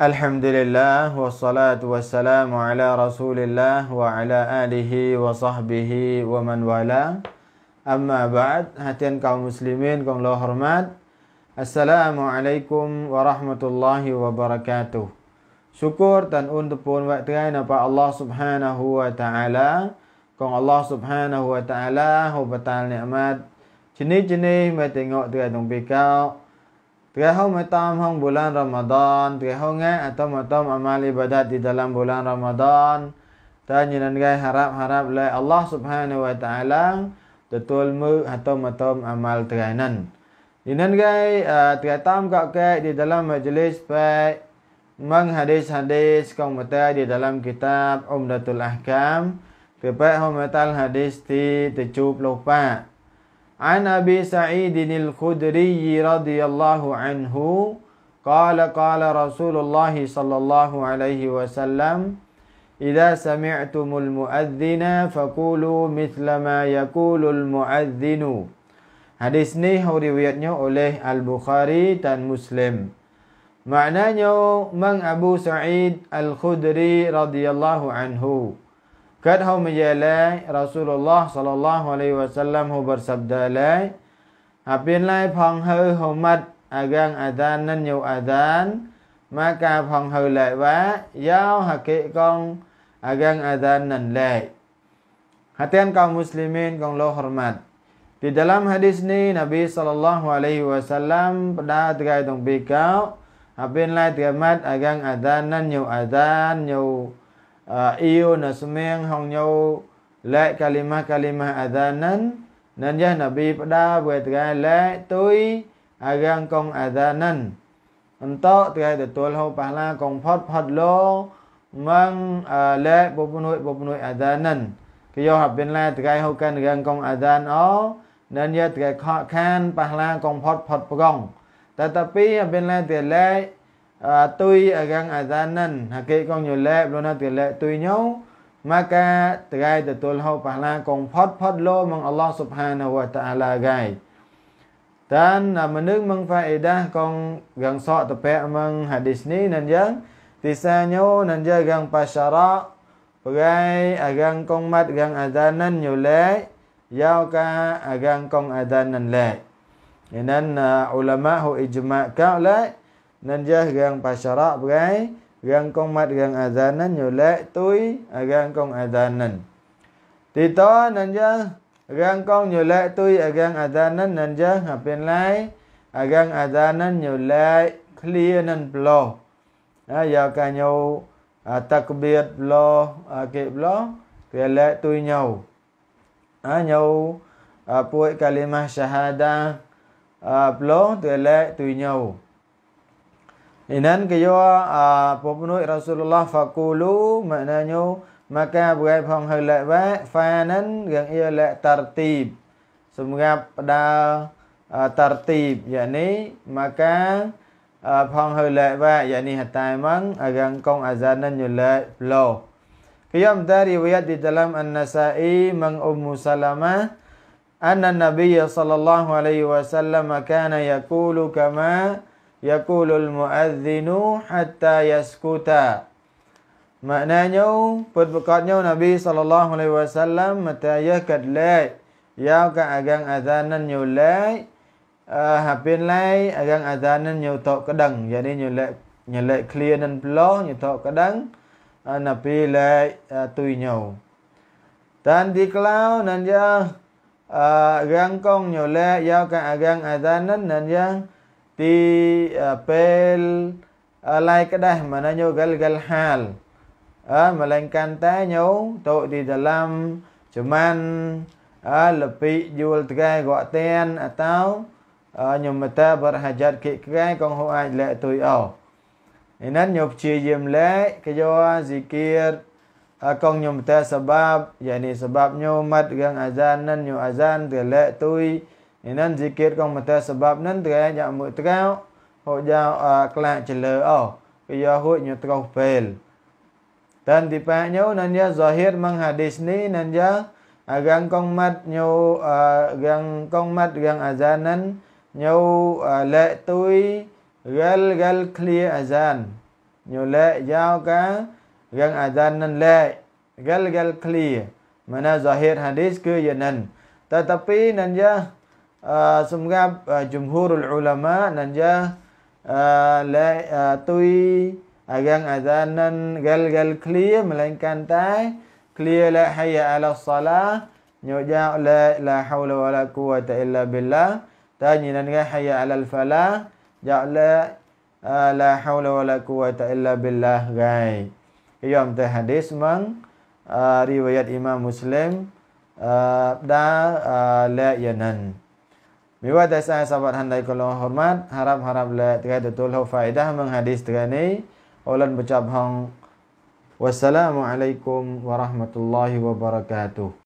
الحمد لله والصلاة والسلام على رسول الله وعلى آله وصحبه ومن والاه أما بعد هاتين كاو مسلمين كون لو حرمات السلام عليكم ورحمة الله وبركاته شكر تن أنت بون وقت غينا الله سبحانه وتعالى كون الله سبحانه وتعالى هو بتاع نعمات جني جني ما تنغو تغي دون hong metam hong bulan Ramadan. Terahu ngai atau metam amal ibadat di dalam bulan Ramadan. Dan jenan gai harap-harap le Allah subhanahu wa ta'ala. Tetul mu atau metam amal terainan. Jenan gay uh, eh, tam kau kek di dalam majlis pek. Meng hadis-hadis kong di dalam kitab Umdatul Ahkam. Kepak hong metal hadis ti tecup lupa. عن أبي سعيد الخدري رضي الله عنه قال قال رسول الله صلى الله عليه وسلم إذا سمعتم المؤذن فقولوا مثل ما يقول المؤذن Hadis ni riwayatnya oleh Al-Bukhari dan Muslim. Maknanya Mang Abu Sa'id Al-Khudri radhiyallahu anhu. Kadhaumiyalai Rasulullah sallallahu alaihi wasallam hu bersabda lai Apinlai phong hư humat agang adhan nan nyu adhan Maka phong hư lai wa Yau haki kong agang adhan nan lai Hatian kaum muslimin kong lo hormat Di dalam hadis ni Nabi sallallahu alaihi wasallam Pada tegai tong bikau Apinlai tiamat agang adhan nan nyu adhan nyu iyo na semeng hong yo le kalimah kalimah adhanan nên ya nabi pada về cái lẽ tôi agang con adhanan untuk cái từ tôi hậu bà la con phát phát lô mang lẽ bộ bộ nội bộ bộ nội adhanan cái do học bên la cái hậu cần agang con adhan ó nên ya cái khó khăn bà la con phát phát bông tetapi bên la cái lẽ Ah, tui agan azanan hake kong nyu le lo na te le tui nyau maka tegai te tul hau pahala kong phot phot lo mang Allah subhanahu wa taala gai dan ah, menung mang faedah kong gan so te pe mang hadis ni nan jang tisa nyau nan jang gan pasara pegai agan kong mat gan azanan nyu le yau ka agan kong azanan le Inan ah, ulama hu ijma' ka lai nên giờ gần bà sợ rõ gái gần con mặt gần à già nên nhiều lệ túi à gần con à già nên thì to nên giờ gần con nhiều lệ túi à gần à già nên nên giờ hợp bên lái à gần à già nên nhiều lệ clear nên blow à giờ cả nhau à, đặc biệt lo à, kịp lo cái lệ túi nhau à, nhau à, bụi kalimah shahada à, lo tui lệ túi nhau Inan kaya a popnu Rasulullah faqulu maknanya maka berai phong hai lek wa fa nan yang ia lek tartib. Semengap pada tartib yakni maka phong hai lek wa yakni hatai mang agang kong azanan nyule lo. Kiyam dari riwayat di dalam An-Nasa'i mang Ummu Salamah anna Nabi sallallahu alaihi wasallam kana yaqulu kama yaqulul muadzinu hatta yaskuta maknanya perbekatnya nabi sallallahu alaihi wasallam matayakad lai ya ka agang azanan nyu lai uh, eh, habin lai agang azanan nyu tok kedang jadi nyu eh, lai nyu lai clear nan plo nyu tok kedang uh, nabi lai uh, tui nyu dan di kelau nan ya uh, eh, gangkong nyu lai ya ka agang azanan nan ya ti à, pel à, lai ka dah mana nyo gal gal hal à, a malaikan ta nyo to di dalam cuman a à, jual tegai gok ten atau nyo mata berhajat ke kai kong ho ai le tui au inan nyo chi yem le ke kia, à, con nhom ta sabab yani sabab nyo mặt gần azan nên nyo azan te le tui ini nan zikir kong mata sebab nan tre ja mu tre ho ja ah, kla chle oh, o ke ya ho nyu tro fel dan di pa nan ja zahir mang hadis ni nan ja agang ah, kong mat nyu agang ah, kong mat agang azan nan nyu le tui gal gal clear azan nyu le jao ka gang azan nan le gal gal clear mana zahir hadis ke ya nan tetapi nan ja Ah, semoga uh, ah, jumhur ulama nanja uh, ah, le uh, tui agang azanan gal gal clear melainkan tai clear la hayya ala salah nyoja la la haula wala quwata illa billah tanya nanja hayya ala falah ja la la haula wala quwata illa billah gai iyo ya, am hadis mang riwayat imam muslim uh, da uh, la yanan Miwa saya sahabat handai kalau hormat harap-harap le lah tiga betul ho faedah menghadis terkini ni ulun wassalamualaikum warahmatullahi wabarakatuh